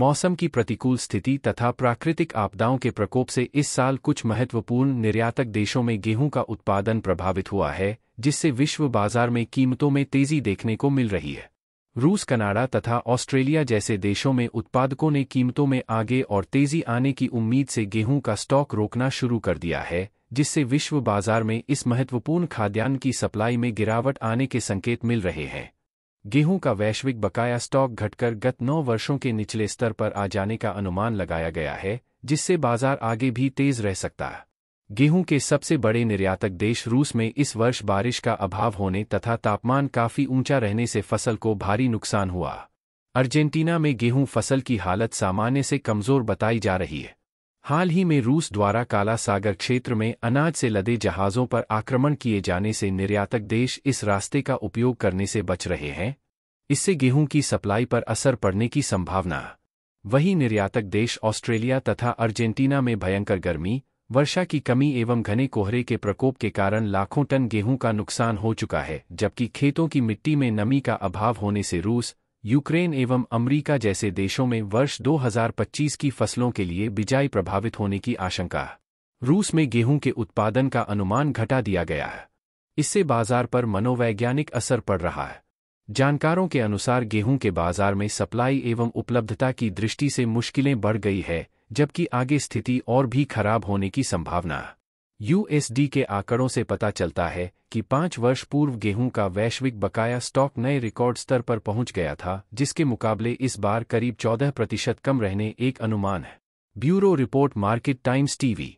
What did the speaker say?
मौसम की प्रतिकूल स्थिति तथा प्राकृतिक आपदाओं के प्रकोप से इस साल कुछ महत्वपूर्ण निर्यातक देशों में गेहूं का उत्पादन प्रभावित हुआ है जिससे विश्व बाजार में कीमतों में तेजी देखने को मिल रही है रूस कनाडा तथा ऑस्ट्रेलिया जैसे देशों में उत्पादकों ने कीमतों में आगे और तेजी आने की उम्मीद से गेहूं का स्टॉक रोकना शुरू कर दिया है जिससे विश्व बाजार में इस महत्वपूर्ण खाद्यान्न की सप्लाई में गिरावट आने के संकेत मिल रहे हैं गेहूं का वैश्विक बकाया स्टॉक घटकर गत नौ वर्षों के निचले स्तर पर आ जाने का अनुमान लगाया गया है जिससे बाजार आगे भी तेज रह सकता है गेहूं के सबसे बड़े निर्यातक देश रूस में इस वर्ष बारिश का अभाव होने तथा तापमान काफी ऊंचा रहने से फसल को भारी नुकसान हुआ अर्जेंटीना में गेहूं फसल की हालत सामान्य से कमजोर बताई जा रही है हाल ही में रूस द्वारा काला सागर क्षेत्र में अनाज से लदे जहाज़ों पर आक्रमण किए जाने से निर्यातक देश इस रास्ते का उपयोग करने से बच रहे हैं इससे गेहूं की सप्लाई पर असर पड़ने की संभावना वही निर्यातक देश ऑस्ट्रेलिया तथा अर्जेंटीना में भयंकर गर्मी वर्षा की कमी एवं घने कोहरे के प्रकोप के कारण लाखों टन गेहूं का नुकसान हो चुका है जबकि खेतों की मिट्टी में नमी का अभाव होने से रूस यूक्रेन एवं अमरीका जैसे देशों में वर्ष 2025 की फसलों के लिए बिजाई प्रभावित होने की आशंका रूस में गेहूं के उत्पादन का अनुमान घटा दिया गया है इससे बाजार पर मनोवैज्ञानिक असर पड़ रहा है जानकारों के अनुसार गेहूं के बाजार में सप्लाई एवं उपलब्धता की दृष्टि से मुश्किलें बढ़ गई है जबकि आगे स्थिति और भी खराब होने की संभावना है यूएसडी के आंकड़ों से पता चलता है कि पांच वर्ष पूर्व गेहूं का वैश्विक बकाया स्टॉक नए रिकॉर्ड स्तर पर पहुंच गया था जिसके मुकाबले इस बार करीब 14 प्रतिशत कम रहने एक अनुमान है bureau report Market Times TV